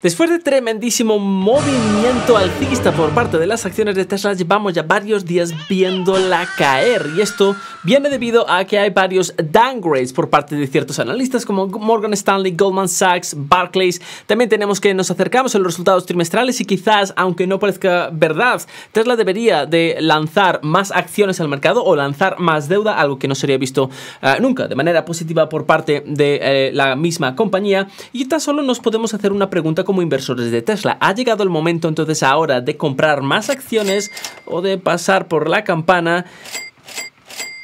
Después de tremendísimo movimiento alcista por parte de las acciones de Tesla, llevamos ya varios días viéndola caer y esto viene debido a que hay varios downgrades por parte de ciertos analistas como Morgan Stanley, Goldman Sachs, Barclays. También tenemos que nos acercamos a los resultados trimestrales y quizás, aunque no parezca verdad, Tesla debería de lanzar más acciones al mercado o lanzar más deuda, algo que no sería visto eh, nunca de manera positiva por parte de eh, la misma compañía. Y tan solo nos podemos hacer una pregunta como inversores de Tesla. Ha llegado el momento entonces ahora de comprar más acciones o de pasar por la campana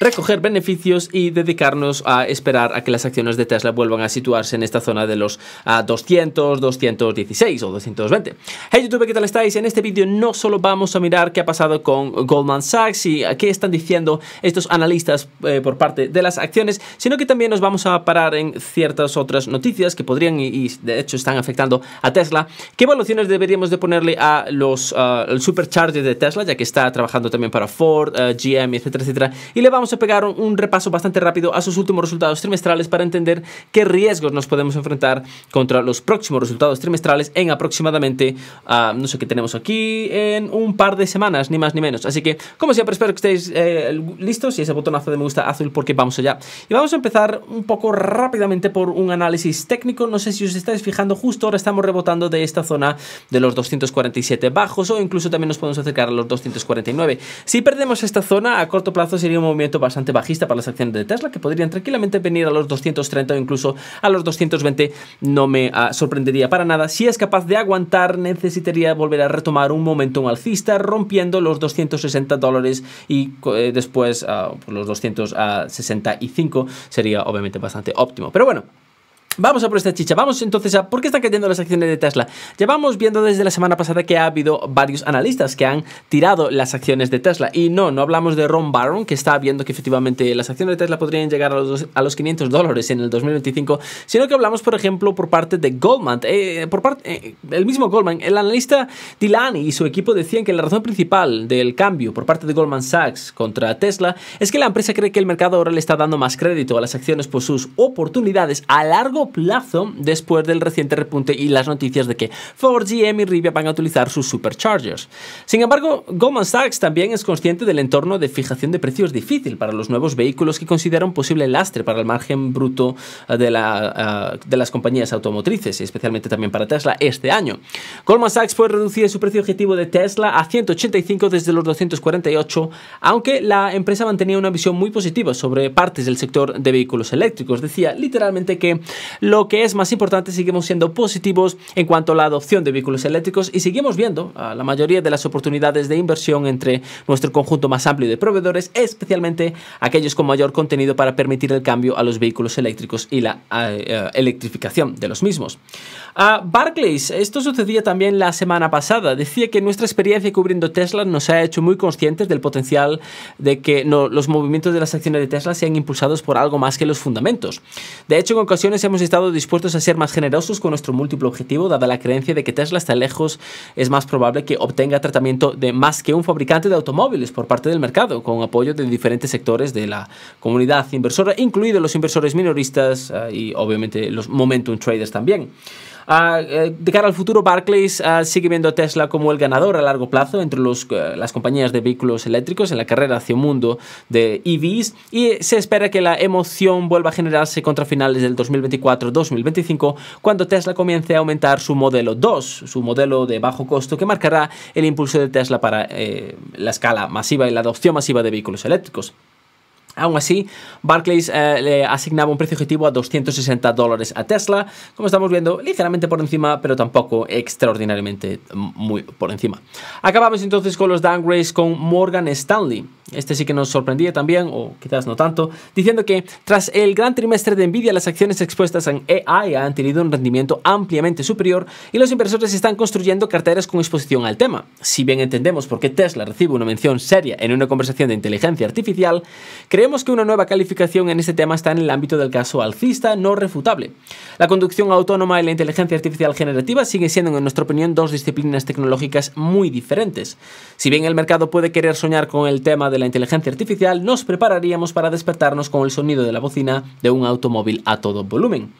recoger beneficios y dedicarnos a esperar a que las acciones de Tesla vuelvan a situarse en esta zona de los a 200, 216 o 220. Hey YouTube, ¿qué tal estáis? En este vídeo no solo vamos a mirar qué ha pasado con Goldman Sachs y qué están diciendo estos analistas eh, por parte de las acciones, sino que también nos vamos a parar en ciertas otras noticias que podrían y, de hecho están afectando a Tesla. ¿Qué evaluaciones deberíamos de ponerle a los supercharges ah, supercharger de Tesla, ya que está trabajando también para Ford, ah, GM, etcétera, etcétera? Y le vamos a pegar pegaron un repaso bastante rápido a sus últimos resultados trimestrales para entender qué riesgos nos podemos enfrentar contra los próximos resultados trimestrales en aproximadamente, ah, no sé qué tenemos aquí, en un par de semanas, ni más ni menos. Así que, como siempre, espero que estéis eh, listos y ese botonazo de me gusta azul porque vamos allá. Y vamos a empezar un poco rápidamente por un análisis técnico. No sé si os estáis fijando, justo ahora estamos rebotando de esta zona de los 247 bajos o incluso también nos podemos acercar a los 249. Si perdemos esta zona, a corto plazo sería un movimiento bastante bajista para las acciones de Tesla, que podrían tranquilamente venir a los 230 o incluso a los 220. No me ah, sorprendería para nada. Si es capaz de aguantar, necesitaría volver a retomar un momento alcista, rompiendo los 260 dólares y eh, después ah, los 265 sería obviamente bastante óptimo. Pero bueno. Vamos a por esta chicha, vamos entonces a por qué están cayendo las acciones de Tesla. Llevamos viendo desde la semana pasada que ha habido varios analistas que han tirado las acciones de Tesla. Y no, no hablamos de Ron Barron, que está viendo que efectivamente las acciones de Tesla podrían llegar a los, a los 500 dólares en el 2025, sino que hablamos, por ejemplo, por parte de Goldman. Eh, por parte, eh, el mismo Goldman, el analista Dilani y su equipo decían que la razón principal del cambio por parte de Goldman Sachs contra Tesla es que la empresa cree que el mercado ahora le está dando más crédito a las acciones por sus oportunidades a largo plazo después del reciente repunte y las noticias de que Ford, GM y Rivia van a utilizar sus superchargers. Sin embargo, Goldman Sachs también es consciente del entorno de fijación de precios difícil para los nuevos vehículos que considera un posible lastre para el margen bruto eh, eh, de, las compañías automotrices especialmente también para Tesla este año. Goldman Sachs fue reducir su precio objetivo de Tesla a 185 desde los 248, aunque la empresa mantenía una visión muy positiva sobre partes del sector de vehículos eléctricos. Decía literalmente que lo que es más importante, seguimos siendo positivos en cuanto a la adopción de vehículos eléctricos y seguimos viendo a la mayoría de las oportunidades de inversión entre nuestro conjunto más amplio de proveedores, especialmente aquellos con mayor contenido para permitir el cambio a los vehículos eléctricos y la eh, eh, electrificación de los mismos. A Barclays, esto sucedía también la semana pasada, decía que nuestra experiencia cubriendo Tesla nos ha hecho muy conscientes del potencial de que los movimientos de las acciones de Tesla sean impulsados por algo más que los fundamentos. De hecho, en ocasiones hemos estado dispuestos a ser más generosos con nuestro múltiplo objetivo, dada la creencia de que Tesla está lejos, es más probable que obtenga tratamiento de más que un fabricante de automóviles por parte del mercado, con apoyo de diferentes sectores de la comunidad inversora, incluidos los inversores minoristas eh, y obviamente los momentum traders también. Ah, eh, de cara al futuro, Barclays ah, sigue viendo a Tesla como el ganador a largo plazo entre eh, las compañías de vehículos eléctricos en la carrera hacia un mundo de EVs y se espera que la emoción vuelva a generarse contra finales del 2024-2025 cuando Tesla comience a aumentar su modelo 2, su modelo de bajo costo que marcará el impulso de Tesla para eh, la escala masiva y la adopción masiva de vehículos eléctricos. Aún así, Barclays eh, le asignaba un precio objetivo a 260 dólares a Tesla, como estamos viendo, ligeramente por encima, pero tampoco extraordinariamente mm, muy por encima. Acabamos entonces con los downgrades con Morgan Stanley. Este sí que nos sorprendía también, o quizás no tanto, diciendo que tras el gran trimestre de Nvidia, las acciones expuestas en AI han tenido un rendimiento ampliamente superior y los inversores están construyendo carteras con exposición al tema. Si bien entendemos por qué Tesla recibe una mención seria en una conversación de inteligencia artificial, Vemos que una nueva calificación en este tema está en el ámbito del caso alcista no refutable. La conducción autónoma y la inteligencia artificial generativa siguen siendo, en nuestra opinión, dos disciplinas tecnológicas muy diferentes. Si bien el mercado puede querer soñar con el tema de la inteligencia artificial, nos prepararíamos para despertarnos con el sonido de la bocina de un automóvil a todo volumen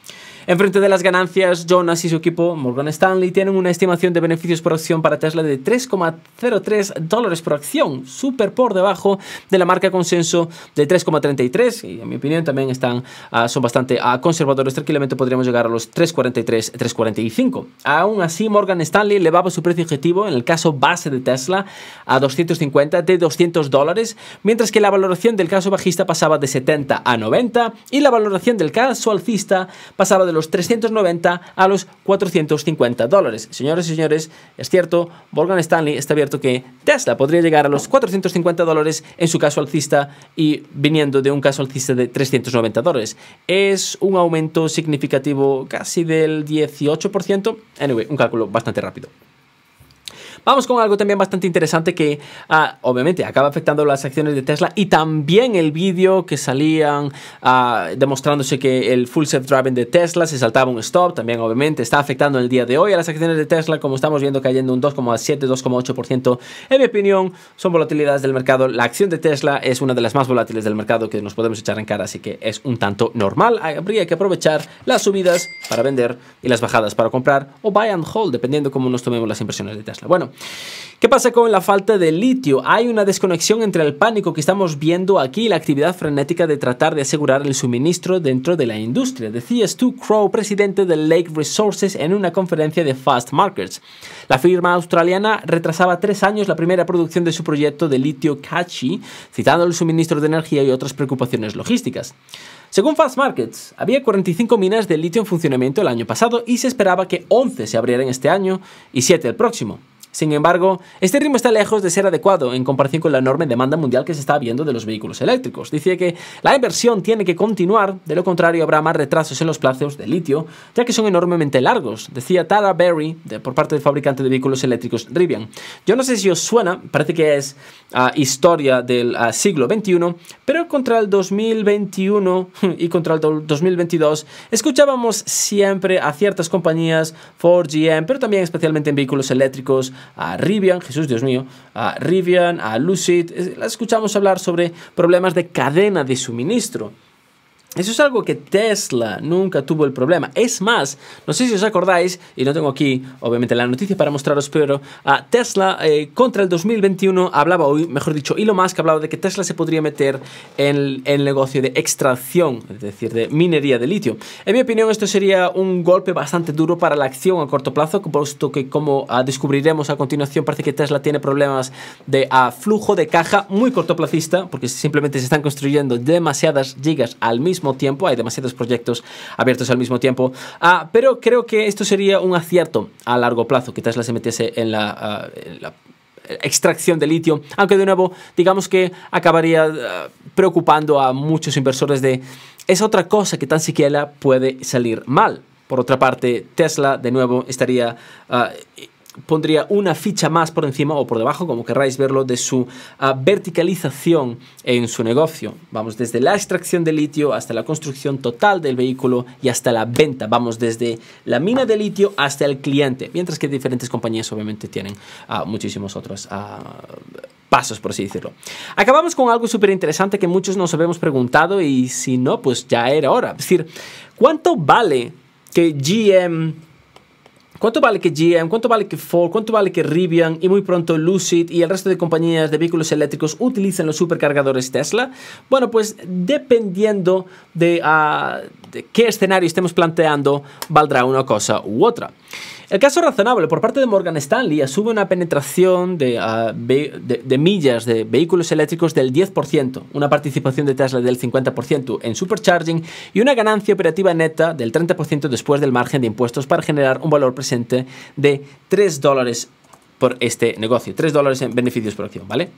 frente de las ganancias, Jonas y su equipo, Morgan Stanley, tienen una estimación de beneficios por acción para Tesla de 3,03 dólares por acción, súper por debajo de la marca consenso de 3,33 y en mi opinión también están, ah, son bastante ah, conservadores, tranquilamente podríamos llegar a los 3,43, 3,45. Aún así, Morgan Stanley elevaba su precio objetivo, en el caso base de Tesla, a 250 de 200 dólares, mientras que la valoración del caso bajista pasaba de 70 a 90 y la valoración del caso alcista pasaba de los 390 a los 450 dólares. señores y señores, es cierto, Morgan Stanley está abierto que Tesla podría llegar a los 450 dólares en su caso alcista y viniendo de un caso alcista de 390 dólares. Es un aumento significativo casi del 18%. Anyway, un cálculo bastante rápido. Vamos con algo también bastante interesante que ah, obviamente acaba afectando las acciones de Tesla y también el vídeo que salían ah, demostrándose que el full self-driving de Tesla se saltaba un stop, también obviamente está afectando el día de hoy a las acciones de Tesla, como estamos viendo cayendo un 2,7, 2,8%. En mi opinión, son volatilidades del mercado. La acción de Tesla es una de las más volátiles del mercado que nos podemos echar en cara, así que es un tanto normal. Habría que aprovechar las subidas para vender y las bajadas para comprar o buy and hold, dependiendo cómo nos tomemos las impresiones de Tesla. Bueno, ¿qué pasa con la falta de litio? Hay una desconexión entre el pánico que estamos viendo aquí y la actividad frenética de tratar de asegurar el suministro dentro de la industria, decía Stu Crow, presidente de Lake Resources, en una conferencia de Fast Markets. La firma australiana retrasaba tres años la primera producción de su proyecto de litio Cachi, citando el suministro de energía y otras preocupaciones logísticas. Según Fast Markets, había 45 minas de litio en funcionamiento el año pasado y se esperaba que 11 se abrieran este año y 7 el próximo. Sin embargo, este ritmo está lejos de ser adecuado en comparación con la enorme demanda mundial que se está viendo de los vehículos eléctricos. Dice que la inversión tiene que continuar, de lo contrario habrá más retrasos en los plazos de litio, ya que son enormemente largos, decía Tara Berry por parte del fabricante de vehículos eléctricos Rivian. Yo no sé si os suena, parece que es ah, historia del ah, siglo XXI, pero contra el 2021 y contra el 2022 escuchábamos siempre a ciertas compañías, Ford, GM, pero también especialmente en vehículos eléctricos, a Rivian, Jesús Dios mío, a Rivian, a Lucid, las escuchamos hablar sobre problemas de cadena de suministro. Eso es algo que Tesla nunca tuvo el problema. Es más, no sé si os acordáis, y no tengo aquí obviamente la noticia para mostraros, pero a ah, Tesla eh, contra el 2021 hablaba, hoy, mejor dicho, y lo más que hablaba de que Tesla se podría meter en el, negocio de extracción, es decir, de minería de litio. En mi opinión, esto sería un golpe bastante duro para la acción a corto plazo, puesto que como ah, descubriremos a continuación, parece que Tesla tiene problemas de ah, flujo de caja muy cortoplacista, porque simplemente se están construyendo demasiadas gigas al mismo tiempo, hay demasiados proyectos abiertos al mismo tiempo, ah, pero creo que esto sería un acierto a largo plazo, que Tesla se metiese en la, extracción de litio, aunque de nuevo digamos que acabaría ah, preocupando a muchos inversores de es otra cosa que tan siquiera puede salir mal. Por otra parte, Tesla de nuevo estaría ah, pondría una ficha más por encima o por debajo, como querráis verlo, de su ah, verticalización en su negocio. Vamos desde la extracción de litio hasta la construcción total del vehículo y hasta la venta. Vamos desde la mina de litio hasta el cliente, mientras que diferentes compañías obviamente tienen ah, muchísimos otros ah, pasos, por así decirlo. Acabamos con algo súper interesante que muchos nos habíamos preguntado y si no, pues ya era hora. Es decir, ¿cuánto vale que GM ¿Cuánto vale que GM, cuánto vale que Ford, cuánto vale que Rivian y muy pronto Lucid y el resto de compañías de vehículos eléctricos utilizan los supercargadores Tesla? Bueno, pues dependiendo de, ah, de qué escenario estemos planteando, valdrá una cosa u otra. El caso razonable por parte de Morgan Stanley asume una penetración de, ah, millas de vehículos eléctricos del 10%, una participación de Tesla del 50% en supercharging y una ganancia operativa neta del 30% después del margen de impuestos para generar un valor presente de 3 dólares por este negocio, 3 dólares en beneficios por acción, ¿vale?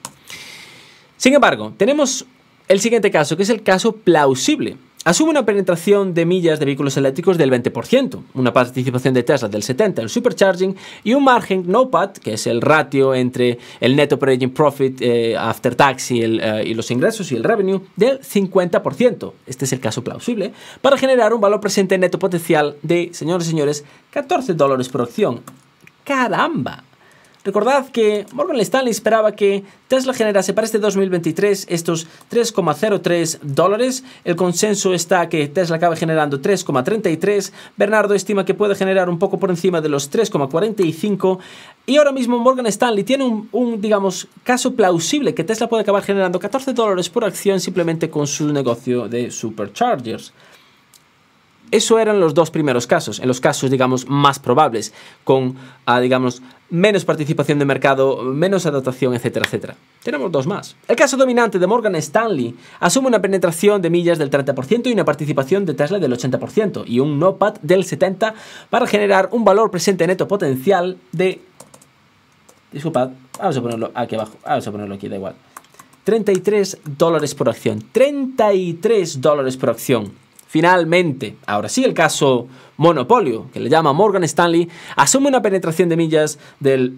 Sin embargo, tenemos el siguiente caso, que es el caso plausible asume una penetración de millas de vehículos eléctricos del 20%, una participación de Tesla del 70% en supercharging y un margen NOPAT, que es el ratio entre el net operating profit eh, after tax eh, y, los ingresos y el revenue, del 50%. Este es el caso plausible, para generar un valor presente neto potencial de, señores y señores, 14 dólares por acción. ¡Caramba! Recordad que Morgan Stanley esperaba que Tesla generase para este 2023 estos 3,03 dólares. El consenso está que Tesla acabe generando 3,33. Bernardo estima que puede generar un poco por encima de los 3,45. Y ahora mismo Morgan Stanley tiene un, digamos, caso plausible que Tesla puede acabar generando 14 dólares por acción simplemente con su negocio de superchargers. Eso eran los dos primeros casos, en los casos, digamos, más probables, con, ah, digamos, menos participación de mercado, menos adaptación, etcétera, etcétera. Tenemos dos más. El caso dominante de Morgan Stanley asume una penetración de millas del 30% y una participación de Tesla del 80% y un NOPAT del 70% para generar un valor presente neto potencial de... Disculpad, vamos a ponerlo aquí abajo, vamos a ponerlo aquí, da igual. 33 dólares por acción. 33 dólares por acción Finalmente, ahora sí el caso Monopolio, que le llama Morgan Stanley, asume una penetración de millas del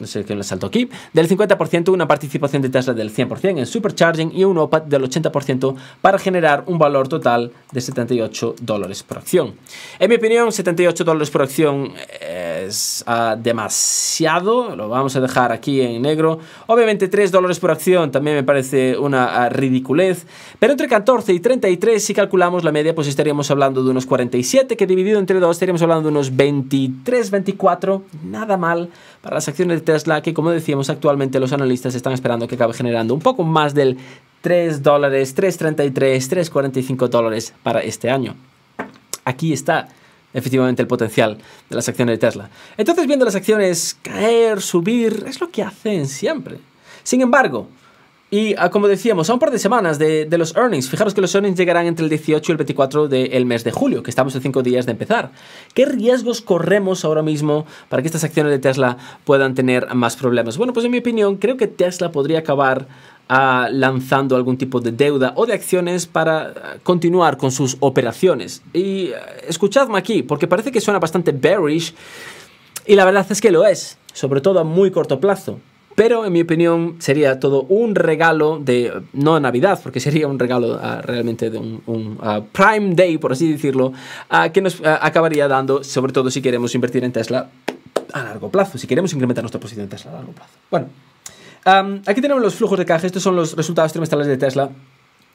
no sé qué le salto aquí, del 50%, una participación de Tesla del 100% en Supercharging y un OPAT del 80% para generar un valor total de 78 dólares por acción. En mi opinión, 78 dólares por acción es ah, demasiado, lo vamos a dejar aquí en negro. Obviamente 3 dólares por acción también me parece una ah, ridiculez, pero entre 14 y 33 si calculamos la media pues estaríamos hablando de unos 47 que dividido entre 2 estaríamos hablando de unos 23, 24, nada mal para las acciones de Tesla que, como decíamos, actualmente los analistas están esperando que acabe generando un poco más del 3 dólares, 3.33, 3.45 dólares para este año. Aquí está efectivamente el potencial de las acciones de Tesla. Entonces, viendo las acciones caer, subir, es lo que hacen siempre. Sin embargo, y ah, como decíamos, a un par de semanas de, los earnings, fijaros que los earnings llegarán entre el 18 y el 24 del mes de julio, que estamos a cinco días de empezar. ¿Qué riesgos corremos ahora mismo para que estas acciones de Tesla puedan tener más problemas? Bueno, pues en mi opinión, creo que Tesla podría acabar ah, lanzando algún tipo de deuda o de acciones para ah, continuar con sus operaciones. Y escuchadme aquí, porque parece que suena bastante bearish, y la verdad es que lo es, sobre todo a muy corto plazo. Pero en mi opinión sería todo un regalo de, no Navidad, porque sería un regalo ah, realmente de un, ah, Prime Day, por así decirlo, ah, que nos acabaría dando, sobre todo si queremos invertir en Tesla a largo plazo, si queremos incrementar nuestra posición en Tesla a largo plazo. Bueno, aquí tenemos los flujos de caja, estos son los resultados trimestrales de Tesla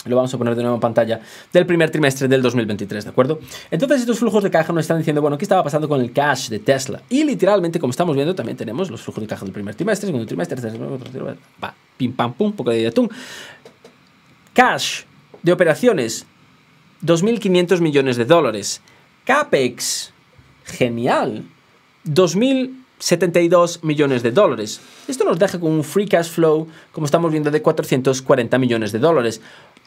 lo vamos a poner de nuevo en pantalla, del primer trimestre del 2023, ¿de acuerdo? Entonces estos flujos de caja nos están diciendo, bueno, ¿qué estaba pasando con el cash de Tesla? Y literalmente, como estamos viendo, también tenemos los flujos de caja del primer trimestre, segundo trimestre, tercer trimestre, va, pim, pam, pum, poco de tum. Cash de operaciones, 2.500 millones de dólares. CAPEX, genial, 2.072 millones de dólares. Esto nos deja con un free cash flow, como estamos viendo, de 440 millones de dólares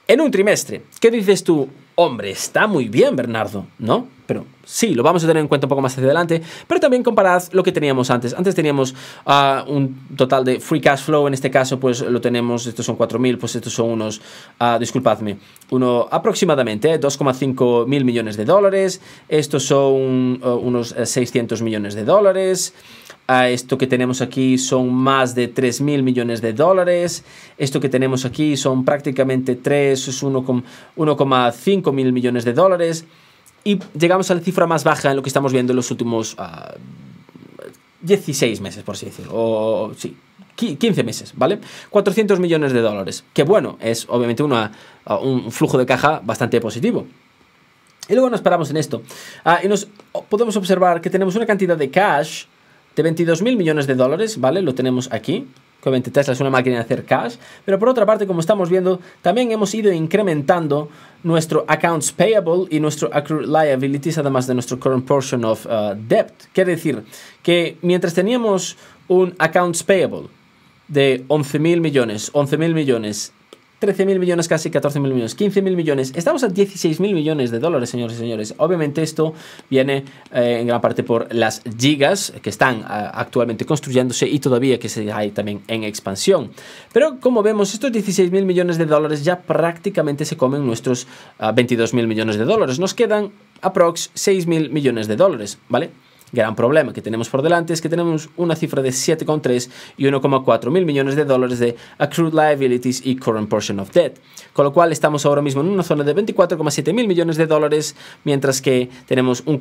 en un trimestre. ¿Qué dices tú? Hombre, está muy bien, Bernardo, ¿no? Pero sí, lo vamos a tener en cuenta un poco más hacia adelante. Pero también comparad lo que teníamos antes. Antes teníamos ah, un total de free cash flow. En este caso, pues lo tenemos. Estos son 4.000, pues estos son unos. Ah, disculpadme. Uno aproximadamente, eh, 2,5 mil millones de dólares. Estos son ah, unos 600 eh, millones de dólares a esto que tenemos aquí son más de 3 mil millones de dólares. Esto que tenemos aquí son prácticamente 3, es 1,5 mil millones de dólares. Y llegamos a la cifra más baja en lo que estamos viendo en los últimos 16 ah, meses, por así decirlo. O, sí, 15 meses, ¿vale? 400 millones de dólares. Que bueno, es obviamente ah, un flujo de caja bastante positivo. Y luego nos paramos en esto. Ah, y nos podemos observar que tenemos una cantidad de cash de 22 mil millones de dólares, ¿vale? Lo tenemos aquí. Obviamente Tesla es una máquina de hacer cash, pero por otra parte, como estamos viendo, también hemos ido incrementando nuestro accounts payable y nuestro accrued liabilities, además de nuestro current portion of uh, debt. Quiere decir que mientras teníamos un accounts payable de 11 mil millones, 11 mil millones, 13.000 millones, casi 14.000 millones, 15.000 millones. Estamos a 16.000 millones de dólares, señores y señores. Obviamente esto viene eh, en gran parte por las gigas que están ah, actualmente construyéndose y todavía que se hay también en expansión. Pero como vemos, estos 16.000 millones de dólares ya prácticamente se comen nuestros 22.000 ah, millones de dólares. Nos quedan aprox 6.000 millones de dólares, ¿vale? Gran problema que tenemos por delante es que tenemos una cifra de 7,3 y 1,4 mil millones de dólares de accrued liabilities y current portion of debt, con lo cual estamos ahora mismo en una zona de 24,7 mil millones de dólares, mientras que tenemos uh,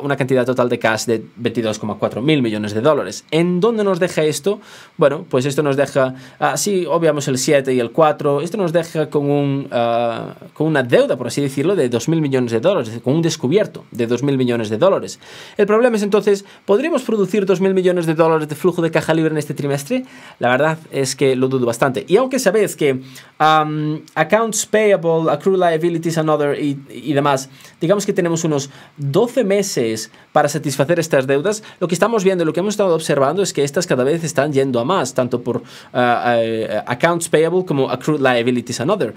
una cantidad total de cash de 22,4 mil millones de dólares. ¿En dónde nos deja esto? Bueno, pues esto nos deja, así ah, obviamos el 7 y el 4, esto nos deja con, un, ah, con una deuda, por así decirlo, de 2 mil millones de dólares, con un descubierto de 2 mil millones de dólares. El problema entonces, ¿podríamos producir 2.000 millones de dólares de flujo de caja libre en este trimestre? La verdad es que lo dudo bastante. Y aunque sabéis que um, accounts payable, accrued liabilities and other y, demás, digamos que tenemos unos 12 meses para satisfacer estas deudas, lo que estamos viendo, lo que hemos estado observando es que estas cada vez están yendo a más, tanto por uh, uh, accounts payable como accrued liabilities and other.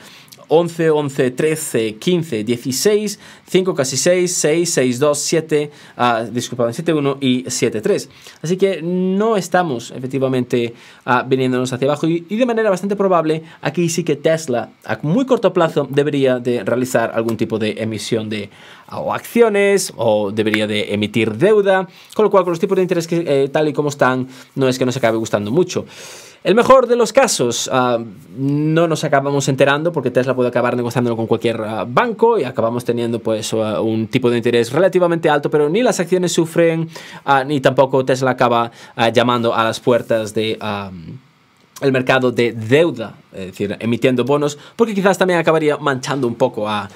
11, 11, 13, 15, 16, 5, casi 6, 6, 6, 2, 7, 7.1 y 7.3. Así que no estamos efectivamente ah, viniéndonos hacia abajo y, de manera bastante probable aquí sí que Tesla a muy corto plazo debería de realizar algún tipo de emisión de o acciones o debería de emitir deuda, con lo cual con los tipos de interés eh, tal y como están no es que nos acabe gustando mucho. El mejor de los casos, ah, no nos acabamos enterando porque Tesla puede acabar negociándolo con cualquier ah, banco y acabamos teniendo pues ah, un tipo de interés relativamente alto, pero ni las acciones sufren ni tampoco Tesla acaba llamando a las puertas de... mercado de deuda es decir, emitiendo bonos, porque quizás también acabaría manchando un poco a,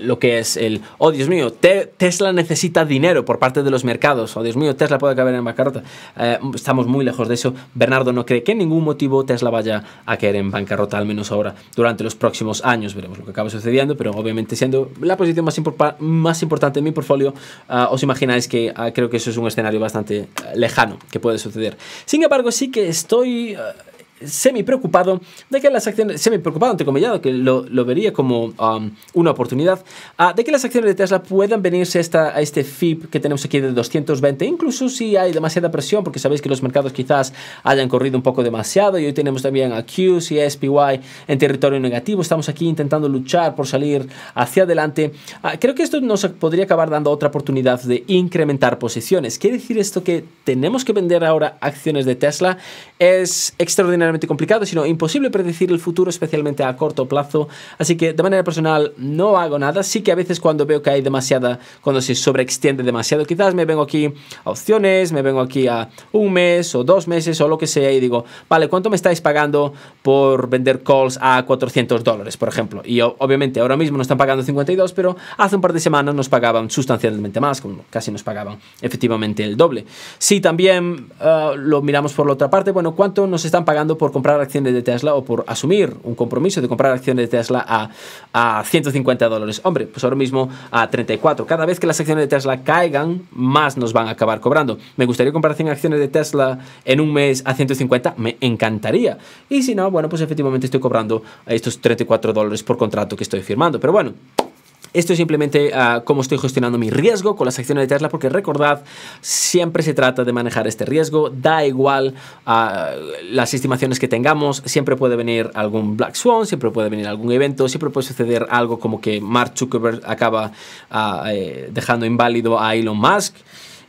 lo que es el, oh Dios mío, Tesla necesita dinero por parte de los mercados, oh Dios mío, Tesla puede acabar en bancarrota. Eh, estamos muy lejos de eso. Bernardo no cree que en ningún motivo Tesla vaya a caer en bancarrota, al menos ahora, durante los próximos años. Veremos lo que acaba sucediendo, pero obviamente siendo la posición más, más importante en mi portfolio, ah, os imagináis que ah, creo que eso es un escenario bastante eh, lejano que puede suceder. Sin embargo, sí que estoy eh, semi preocupado de que las acciones, semi preocupado comillado que lo, vería como um, una oportunidad, ah, de que las acciones de Tesla puedan venirse esta, a este FIP que tenemos aquí de 220, incluso si hay demasiada presión, porque sabéis que los mercados quizás hayan corrido un poco demasiado y hoy tenemos también a Qs y SPY en territorio negativo, estamos aquí intentando luchar por salir hacia adelante. Ah, creo que esto nos podría acabar dando otra oportunidad de incrementar posiciones. ¿Quiere decir esto que tenemos que vender ahora acciones de Tesla? Es extraordinario complicado, sino imposible predecir el futuro, especialmente a corto plazo. Así que de manera personal no hago nada. Sí que a veces cuando veo que hay demasiada, cuando se sobreextiende demasiado, quizás me vengo aquí a opciones, me vengo aquí a un mes o dos meses o lo que sea y digo, vale, ¿cuánto me estáis pagando por vender calls a 400 dólares, por ejemplo? Y obviamente ahora mismo nos están pagando 52, pero hace un par de semanas nos pagaban sustancialmente más, como casi nos pagaban efectivamente el doble. Si también eh, lo miramos por la otra parte, bueno, ¿cuánto nos están pagando por comprar acciones de Tesla o por asumir un compromiso de comprar acciones de Tesla a, a 150 dólares. Hombre, pues ahora mismo a 34. Cada vez que las acciones de Tesla caigan, más nos van a acabar cobrando. Me gustaría comprar 100 acciones de Tesla en un mes a 150, me encantaría. Y si no, bueno, pues efectivamente estoy cobrando estos 34 dólares por contrato que estoy firmando. Pero bueno, esto es simplemente ah, cómo estoy gestionando mi riesgo con las acciones de Tesla, porque recordad, siempre se trata de manejar este riesgo, da igual ah, las estimaciones que tengamos, siempre puede venir algún Black Swan, siempre puede venir algún evento, siempre puede suceder algo como que Mark Zuckerberg acaba ah, eh, dejando inválido a Elon Musk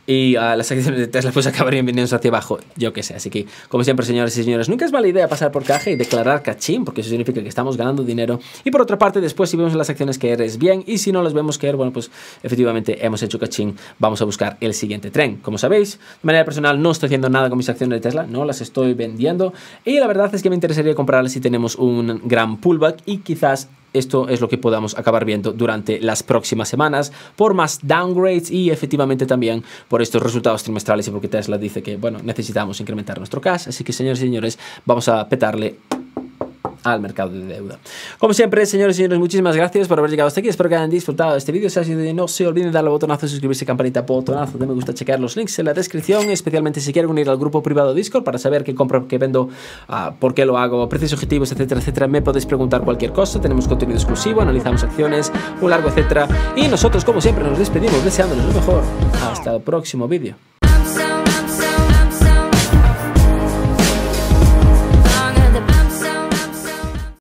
y a las acciones de Tesla pues acabarían viniendo hacia abajo, yo qué sé. Así que, como siempre, señores y señores, nunca es mala idea pasar por caja y declarar cachín, porque eso significa que estamos ganando dinero. Y por otra parte, después si vemos las acciones que eres bien, y si no las vemos que eres bueno, pues efectivamente hemos hecho cachín, vamos a buscar el siguiente tren. Como sabéis, de manera personal no estoy haciendo nada con mis acciones de Tesla, no las estoy vendiendo, y la verdad es que me interesaría comprarlas si tenemos un gran pullback y quizás esto es lo que podamos acabar viendo durante las próximas semanas por más downgrades y efectivamente también por estos resultados trimestrales y porque Tesla dice que, bueno, necesitamos incrementar nuestro cash. Así que, señores y señores, vamos a petarle al mercado de deuda. Como siempre, señores y señores, muchísimas gracias por haber llegado hasta aquí. Espero que hayan disfrutado de este vídeo. Si ha sido no se olviden darle al botonazo, suscribirse, campanita, botonazo de me gusta, checar los links en la descripción, especialmente si quieren unir al grupo privado Discord para saber qué compro, qué vendo, ah, por qué lo hago, precios objetivos, etcétera, etcétera. Me podéis preguntar cualquier cosa. Tenemos contenido exclusivo, analizamos acciones, un largo, etcétera. Y nosotros, como siempre, nos despedimos deseándoles lo mejor. Hasta el próximo vídeo.